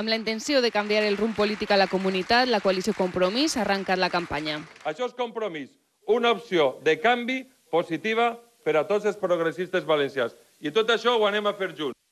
Amb la intenció de canviar el rumb polític a la comunitat, la coalició Compromís ha arrencat la campanya. Això és Compromís, una opció de canvi positiva per a tots els progressistes valencians. I tot això ho anem a fer junts.